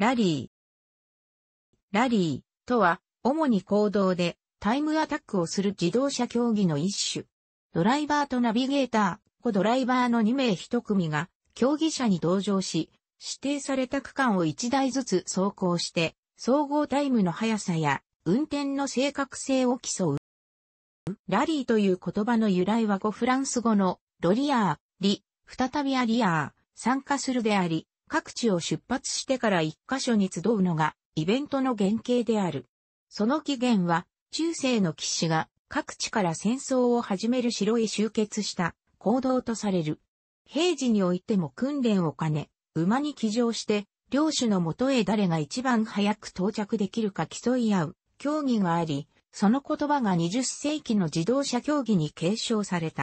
ラリー。ラリーとは、主に行動でタイムアタックをする自動車競技の一種。ドライバーとナビゲーター、5。ドライバーの2名1組が、競技者に同乗し、指定された区間を1台ずつ走行して、総合タイムの速さや、運転の正確性を競う。ラリーという言葉の由来は5フランス語の、ロリアー、リ、再びアリアー、参加するであり、各地を出発してから一箇所に集うのがイベントの原型である。その起源は中世の騎士が各地から戦争を始める城へ集結した行動とされる。平時においても訓練を兼ね、馬に騎乗して、領主のもとへ誰が一番早く到着できるか競い合う競技があり、その言葉が20世紀の自動車競技に継承された。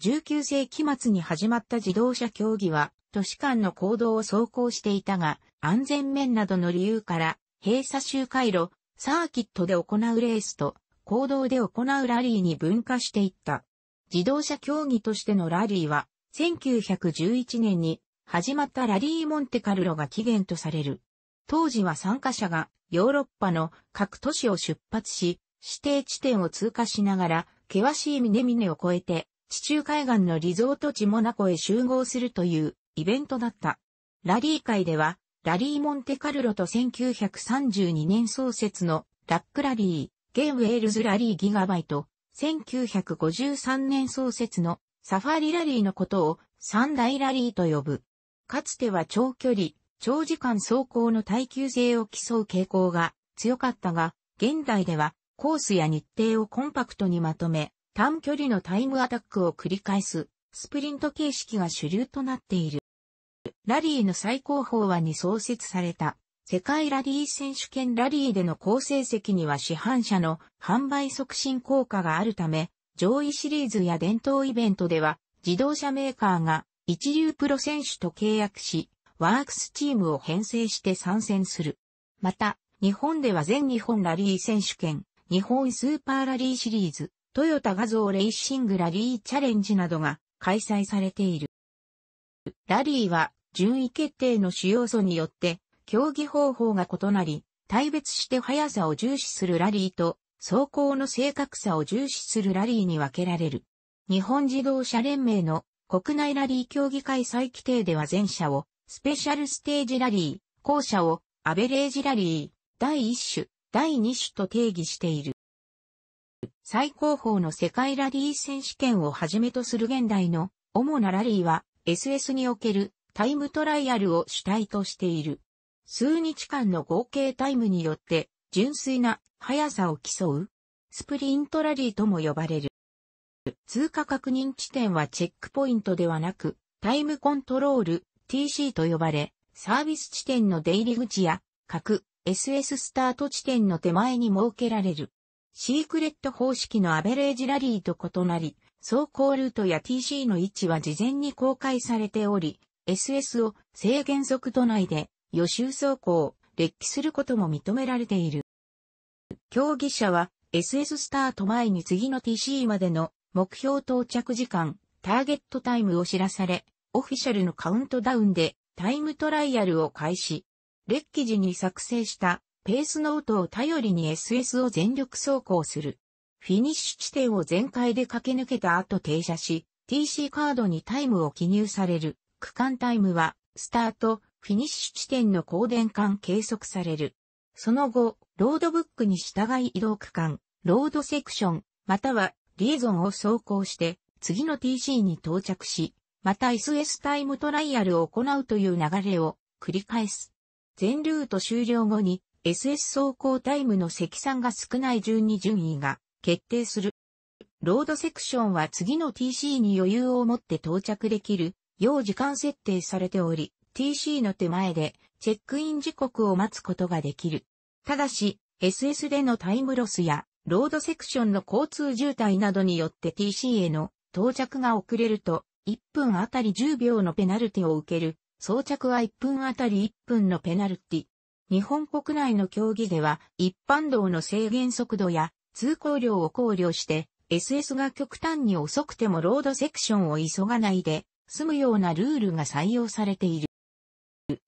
19世紀末に始まった自動車競技は、都市間の行動を走行していたが、安全面などの理由から、閉鎖周回路、サーキットで行うレースと、行動で行うラリーに分化していった。自動車競技としてのラリーは、1911年に始まったラリーモンテカルロが起源とされる。当時は参加者がヨーロッパの各都市を出発し、指定地点を通過しながら、険しい峰々を越えて地中海岸のリゾート地モナコへ集合するというイベントだった。ラリー界では、ラリーモンテカルロと1932年創設のラックラリー、ゲームウェールズラリーギガバイト、1953年創設のサファリラリーのことを三大ラリーと呼ぶ。かつては長距離、長時間走行の耐久性を競う傾向が強かったが、現代ではコースや日程をコンパクトにまとめ、短距離のタイムアタックを繰り返す、スプリント形式が主流となっている。ラリーの最高峰はに創設された、世界ラリー選手権ラリーでの好成績には市販車の販売促進効果があるため、上位シリーズや伝統イベントでは、自動車メーカーが一流プロ選手と契約し、ワークスチームを編成して参戦する。また、日本では全日本ラリー選手権、日本スーパーラリーシリーズ、トヨタ画像レーシングラリーチャレンジなどが開催されている。ラリーは順位決定の主要素によって競技方法が異なり、大別して速さを重視するラリーと走行の正確さを重視するラリーに分けられる。日本自動車連盟の国内ラリー競技開催規定では前者をスペシャルステージラリー、後者をアベレージラリー、第1種、第2種と定義している。最高峰の世界ラリー選手権をはじめとする現代の主なラリーは SS におけるタイムトライアルを主体としている。数日間の合計タイムによって純粋な速さを競うスプリントラリーとも呼ばれる。通過確認地点はチェックポイントではなくタイムコントロール TC と呼ばれサービス地点の出入り口や各 SS スタート地点の手前に設けられる。シークレット方式のアベレージラリーと異なり、走行ルートや TC の位置は事前に公開されており、SS を制限速度内で予習走行、列記することも認められている。競技者は SS スタート前に次の TC までの目標到着時間、ターゲットタイムを知らされ、オフィシャルのカウントダウンでタイムトライアルを開始。列記時に作成したペースノートを頼りに SS を全力走行する。フィニッシュ地点を全開で駆け抜けた後停車し、TC カードにタイムを記入される。区間タイムは、スタート、フィニッシュ地点の高電間計測される。その後、ロードブックに従い移動区間、ロードセクション、またはリエゾンを走行して、次の TC に到着し、また SS タイムトライアルを行うという流れを繰り返す。全ルート終了後に SS 走行タイムの積算が少ない順に順位が決定する。ロードセクションは次の TC に余裕を持って到着できるよう時間設定されており、TC の手前でチェックイン時刻を待つことができる。ただし、SS でのタイムロスやロードセクションの交通渋滞などによって TC への到着が遅れると、1分あたり10秒のペナルティを受ける、装着は1分あたり1分のペナルティ。日本国内の競技では一般道の制限速度や通行量を考慮して SS が極端に遅くてもロードセクションを急がないで済むようなルールが採用されている。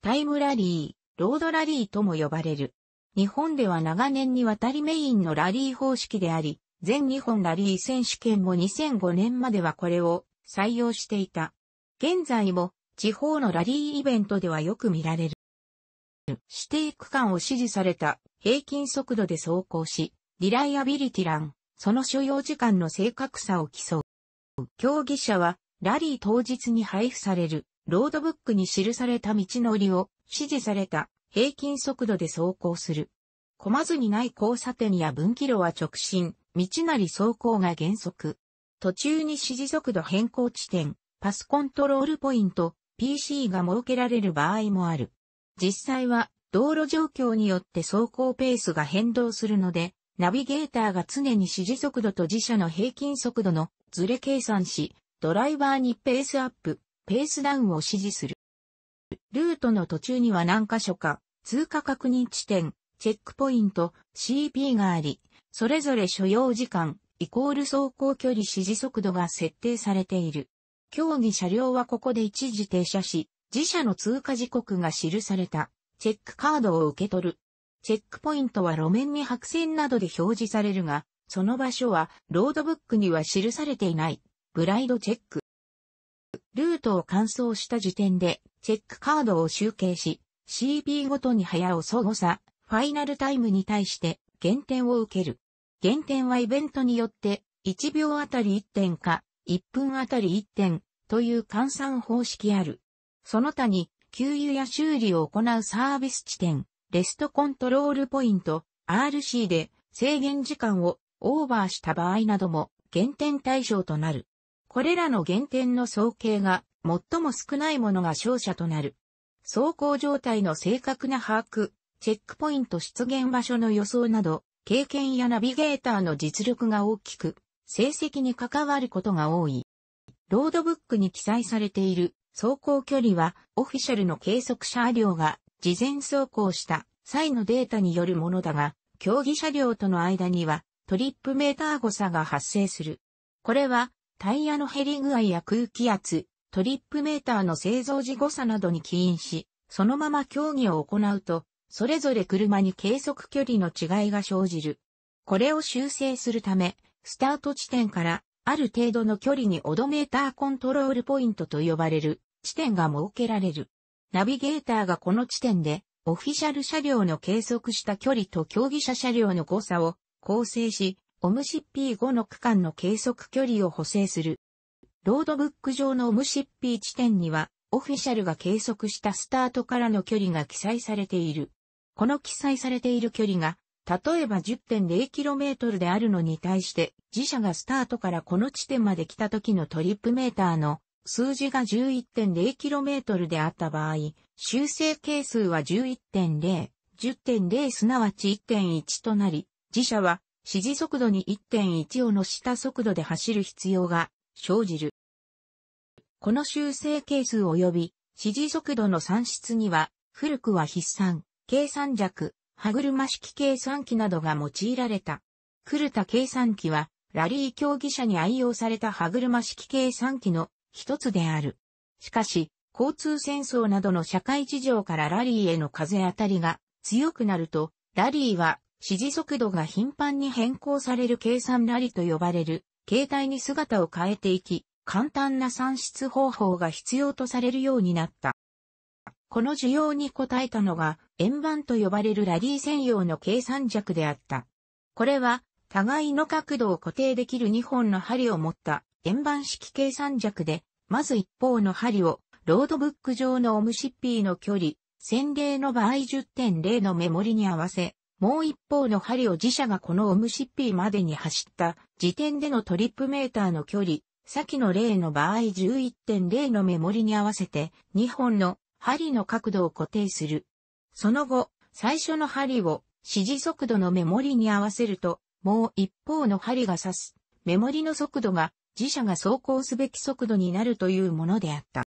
タイムラリー、ロードラリーとも呼ばれる。日本では長年にわたりメインのラリー方式であり、全日本ラリー選手権も2005年まではこれを採用していた。現在も地方のラリーイベントではよく見られる。指定区間を指示された平均速度で走行し、リライアビリティラン、その所要時間の正確さを競う。競技者は、ラリー当日に配布される、ロードブックに記された道のりを、指示された平均速度で走行する。混まずにない交差点や分岐路は直進、道なり走行が原則。途中に指示速度変更地点、パスコントロールポイント、PC が設けられる場合もある。実際は道路状況によって走行ペースが変動するので、ナビゲーターが常に指示速度と自社の平均速度のズレ計算し、ドライバーにペースアップ、ペースダウンを指示する。ルートの途中には何箇所か、通過確認地点、チェックポイント、CP があり、それぞれ所要時間、イコール走行距離指示速度が設定されている。競技車両はここで一時停車し、自社の通過時刻が記されたチェックカードを受け取る。チェックポイントは路面に白線などで表示されるが、その場所はロードブックには記されていない。ブライドチェック。ルートを完走した時点でチェックカードを集計し、c p ごとに早遅誤さ、ファイナルタイムに対して減点を受ける。減点はイベントによって1秒あたり1点か1分あたり1点という換算方式ある。その他に、給油や修理を行うサービス地点、レストコントロールポイント、RC で制限時間をオーバーした場合なども減点対象となる。これらの減点の総計が最も少ないものが勝者となる。走行状態の正確な把握、チェックポイント出現場所の予想など、経験やナビゲーターの実力が大きく、成績に関わることが多い。ロードブックに記載されている走行距離はオフィシャルの計測車両が事前走行した際のデータによるものだが、競技車両との間にはトリップメーター誤差が発生する。これはタイヤの減り具合や空気圧、トリップメーターの製造時誤差などに起因し、そのまま競技を行うと、それぞれ車に計測距離の違いが生じる。これを修正するため、スタート地点からある程度の距離にオドメーターコントロールポイントと呼ばれる地点が設けられる。ナビゲーターがこの地点で、オフィシャル車両の計測した距離と競技者車両の誤差を構成し、オムシッピー5の区間の計測距離を補正する。ロードブック上のオムシッピー地点には、オフィシャルが計測したスタートからの距離が記載されている。この記載されている距離が、例えば 10.0km であるのに対して、自社がスタートからこの地点まで来た時のトリップメーターの数字が 11.0km であった場合、修正係数は11.0、10.0すなわち1.1となり、自社は指示速度に1.1を乗した速度で走る必要が生じる。この修正係数及び指示速度の算出には、古くは筆算、計算弱、歯車式計算機などが用いられた。古田計算機は、ラリー競技者に愛用された歯車式計算機の一つである。しかし、交通戦争などの社会事情からラリーへの風当たりが強くなると、ラリーは指示速度が頻繁に変更される計算ラリと呼ばれる、形態に姿を変えていき、簡単な算出方法が必要とされるようになった。この需要に応えたのが、円盤と呼ばれるラリー専用の計算弱であった。これは、互いの角度を固定できる2本の針を持った円盤式計算尺で、まず一方の針を、ロードブック上のオムシッピーの距離、先例の場合10.0のメモリに合わせ、もう一方の針を自社がこのオムシッピーまでに走った時点でのトリップメーターの距離、先の例の場合11.0のメモリに合わせて2本の針の角度を固定する。その後、最初の針を指示速度のメモリに合わせると、もう一方の針が指すメモリの速度が自社が走行すべき速度になるというものであった。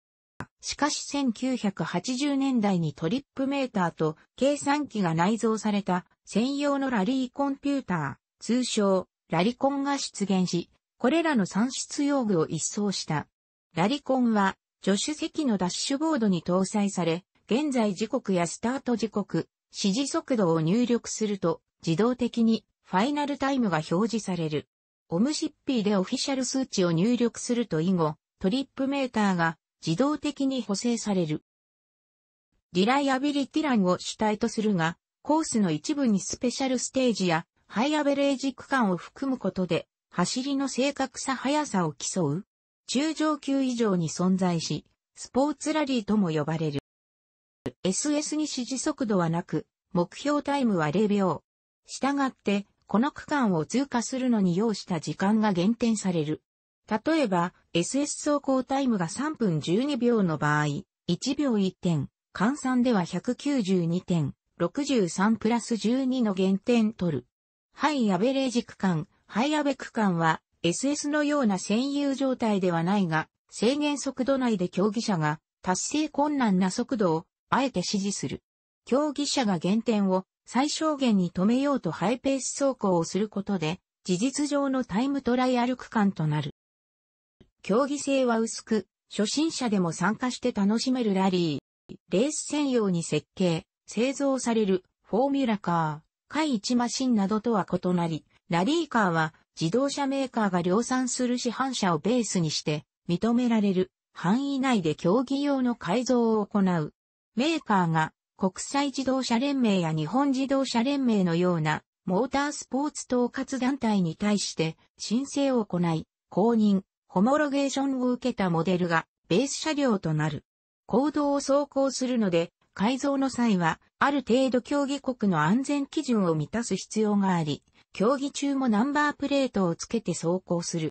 しかし1980年代にトリップメーターと計算機が内蔵された専用のラリーコンピューター、通称ラリコンが出現し、これらの算出用具を一掃した。ラリコンは助手席のダッシュボードに搭載され、現在時刻やスタート時刻、指示速度を入力すると自動的にファイナルタイムが表示される。オムシッピーでオフィシャル数値を入力すると以後、トリップメーターが自動的に補正される。リライアビリティ欄を主体とするが、コースの一部にスペシャルステージやハイアベレージ区間を含むことで、走りの正確さ速さを競う、中上級以上に存在し、スポーツラリーとも呼ばれる。SS に指示速度はなく、目標タイムは0秒。したがって、この区間を通過するのに要した時間が減点される。例えば、SS 走行タイムが3分12秒の場合、1秒1点、換算では192点、63プラス12の減点取る。ハイアベレージ区間、ハイアベ区間は SS のような占有状態ではないが、制限速度内で競技者が達成困難な速度をあえて指示する。競技者が減点を最小限に止めようとハイペース走行をすることで、事実上のタイムトライアル区間となる。競技性は薄く、初心者でも参加して楽しめるラリー、レース専用に設計、製造されるフォーミュラカー、回一マシンなどとは異なり、ラリーカーは自動車メーカーが量産する市販車をベースにして認められる範囲内で競技用の改造を行う。メーカーが国際自動車連盟や日本自動車連盟のようなモータースポーツ統括団体に対して申請を行い、公認、ホモロゲーションを受けたモデルがベース車両となる。行動を走行するので、改造の際は、ある程度競技国の安全基準を満たす必要があり、競技中もナンバープレートをつけて走行する。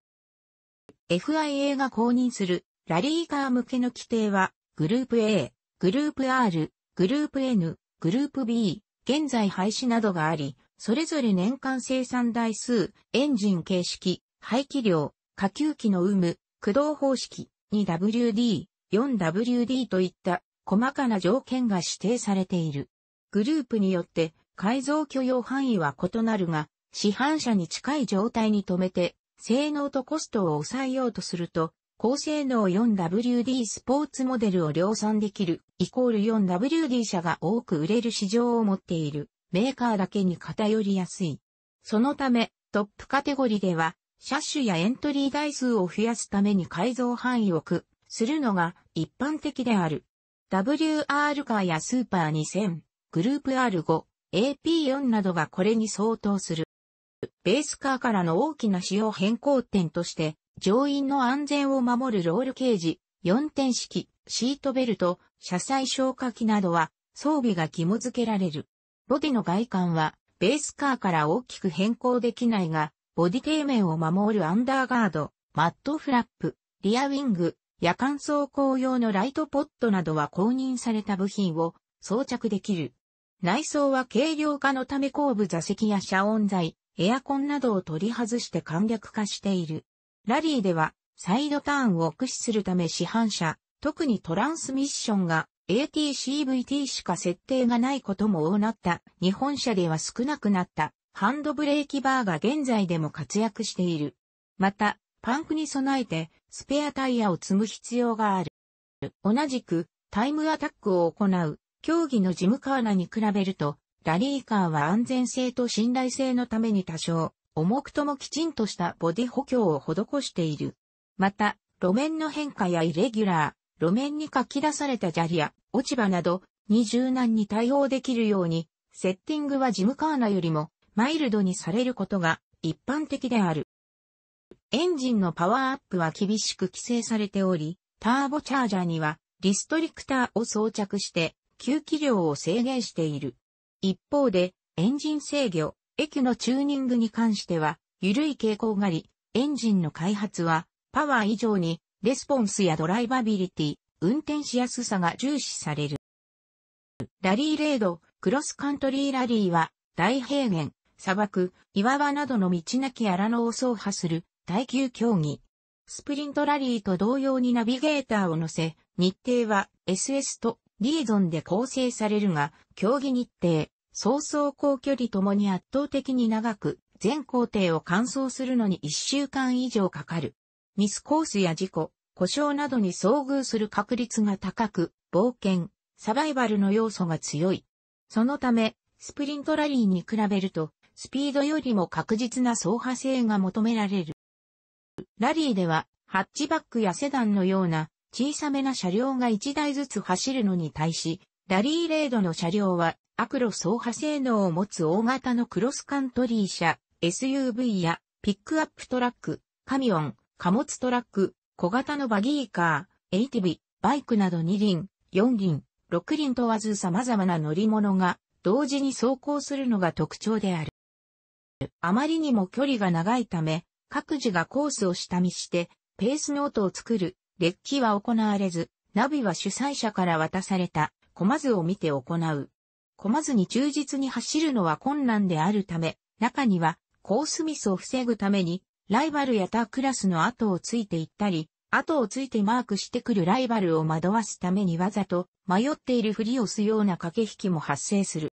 FIA が公認するラリーカー向けの規定は、グループ A、グループ R、グループ N、グループ B、現在廃止などがあり、それぞれ年間生産台数、エンジン形式、排気量、下級機の有無、駆動方式、2WD、4WD といった細かな条件が指定されている。グループによって改造許容範囲は異なるが、市販車に近い状態に止めて、性能とコストを抑えようとすると、高性能 4WD スポーツモデルを量産できるイコール 4WD 車が多く売れる市場を持っているメーカーだけに偏りやすい。そのため、トップカテゴリでは、車種やエントリー台数を増やすために改造範囲を区するのが一般的である。WR カーやスーパー2000、グループ R5、AP4 などがこれに相当する。ベースカーからの大きな仕様変更点として、乗員の安全を守るロールケージ、4点式、シートベルト、車載消火器などは装備が義務付けられる。ボディの外観はベースカーから大きく変更できないが、ボディ底面を守るアンダーガード、マットフラップ、リアウィング、夜間走行用のライトポットなどは公認された部品を装着できる。内装は軽量化のため後部座席や遮音材、エアコンなどを取り外して簡略化している。ラリーではサイドターンを駆使するため市販車、特にトランスミッションが ATCVT しか設定がないことも多なった日本車では少なくなったハンドブレーキバーが現在でも活躍している。また、パンクに備えてスペアタイヤを積む必要がある。同じくタイムアタックを行う競技のジムカーナに比べるとラリーカーは安全性と信頼性のために多少重くともきちんとしたボディ補強を施している。また、路面の変化やイレギュラー、路面に書き出された砂利や落ち葉などに柔軟に対応できるように、セッティングはジムカーナよりもマイルドにされることが一般的である。エンジンのパワーアップは厳しく規制されており、ターボチャージャーにはリストリクターを装着して吸気量を制限している。一方で、エンジン制御、液のチューニングに関しては、緩い傾向があり、エンジンの開発はパワー以上に、レスポンスやドライバビリティ、運転しやすさが重視される。ラリーレード、クロスカントリーラリーは、大平原、砂漠、岩場などの道なき荒野を走破する、耐久競技。スプリントラリーと同様にナビゲーターを乗せ、日程は SS とリーゾンで構成されるが、競技日程、早走行距離ともに圧倒的に長く、全行程を完走するのに1週間以上かかる。ミスコースや事故、故障などに遭遇する確率が高く、冒険、サバイバルの要素が強い。そのため、スプリントラリーに比べると、スピードよりも確実な走破性が求められる。ラリーでは、ハッチバックやセダンのような小さめな車両が1台ずつ走るのに対し、ラリーレードの車両は、アクロ走破性能を持つ大型のクロスカントリー車、SUV やピックアップトラック、カミオン、貨物トラック、小型のバギーカー、ATV、バイクなど2輪、4輪、6輪問わず様々な乗り物が同時に走行するのが特徴である。あまりにも距離が長いため、各自がコースを下見して、ペースノートを作る、レッキは行われず、ナビは主催者から渡された、コ図を見て行う。コ図に忠実に走るのは困難であるため、中には、コースミスを防ぐために、ライバルや他クラスの後をついていったり、後をついてマークしてくるライバルを惑わすためにわざと迷っているふりをすような駆け引きも発生する。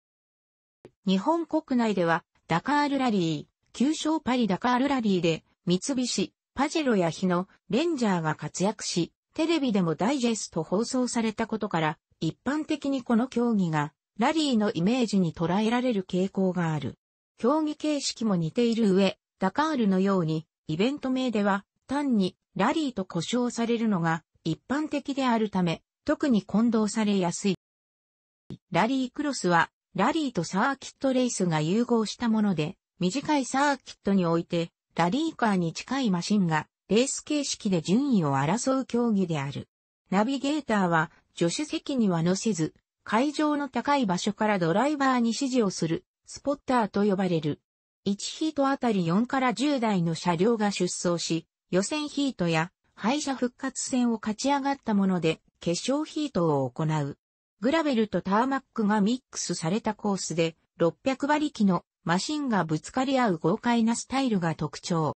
日本国内ではダカールラリー、旧称パリダカールラリーで三菱、パジェロや日のレンジャーが活躍し、テレビでもダイジェスト放送されたことから一般的にこの競技がラリーのイメージに捉えられる傾向がある。競技形式も似ている上、ダカールのように、イベント名では、単にラリーと呼称されるのが一般的であるため、特に混同されやすい。ラリークロスは、ラリーとサーキットレースが融合したもので、短いサーキットにおいて、ラリーカーに近いマシンが、レース形式で順位を争う競技である。ナビゲーターは、助手席には乗せず、会場の高い場所からドライバーに指示をする、スポッターと呼ばれる。1ヒートあたり4から10台の車両が出走し、予選ヒートや敗者復活戦を勝ち上がったもので決勝ヒートを行う。グラベルとターマックがミックスされたコースで600馬力のマシンがぶつかり合う豪快なスタイルが特徴。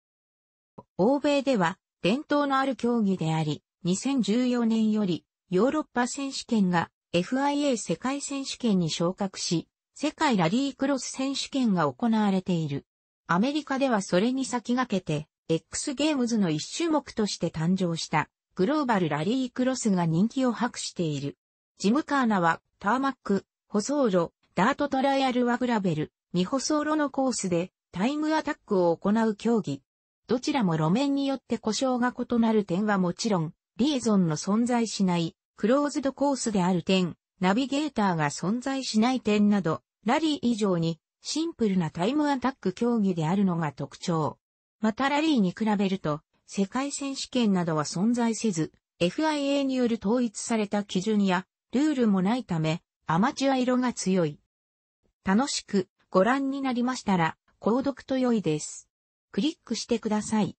欧米では伝統のある競技であり、2014年よりヨーロッパ選手権が FIA 世界選手権に昇格し、世界ラリークロス選手権が行われている。アメリカではそれに先駆けて、X ゲームズの一種目として誕生したグローバルラリークロスが人気を博している。ジムカーナはターマック、舗装路、ダートトライアルはグラベル、未舗装路のコースでタイムアタックを行う競技。どちらも路面によって故障が異なる点はもちろん、リエゾンの存在しないクローズドコースである点、ナビゲーターが存在しない点など、ラリー以上にシンプルなタイムアタック競技であるのが特徴。またラリーに比べると、世界選手権などは存在せず、FIA による統一された基準やルールもないため、アマチュア色が強い。楽しくご覧になりましたら、購読と良いです。クリックしてください。